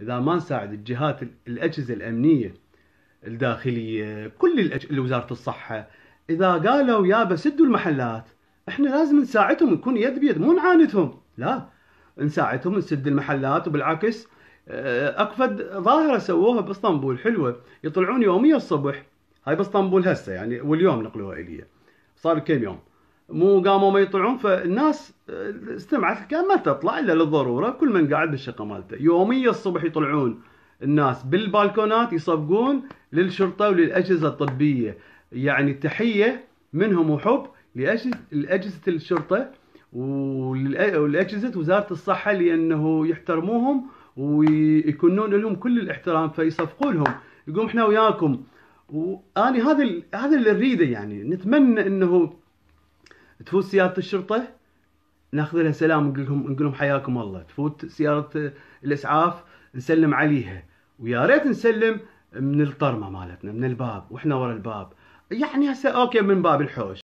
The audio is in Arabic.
اذا ما نساعد الجهات الاجهزه الامنيه الداخليه كل الأج... وزاره الصحه اذا قالوا يا بسدوا المحلات احنا لازم نساعدهم نكون يد بيد مو نعاندهم لا نساعدهم نسد المحلات وبالعكس آه، اكفد ظاهره سووها باسطنبول حلوه يطلعون يوميا الصبح هاي باسطنبول هسه يعني واليوم نقلوها الي صار كم يوم مو قاموا ما يطلعون فالناس آه، استمعت كان ما تطلع الا للضروره كل من قاعد بالشقه مالته يوميا الصبح يطلعون الناس بالبالكونات يصفقون للشرطه وللاجهزه الطبيه يعني تحيه منهم وحب لاجهزه الشرطه ولاجهزه وزاره الصحه لانه يحترموهم ويكونون لهم كل الاحترام فيصفقوا لهم يقوم احنا وياكم واني هذا هذا اللي نريده يعني نتمنى انه تفوت سياره الشرطه ناخذ لها سلام نقول لهم نقول لهم حياكم الله تفوت سياره الاسعاف نسلم عليها ويا ريت نسلم من الطرمه مالتنا من الباب واحنا ورا الباب يعني هسه اوكي من باب الحوش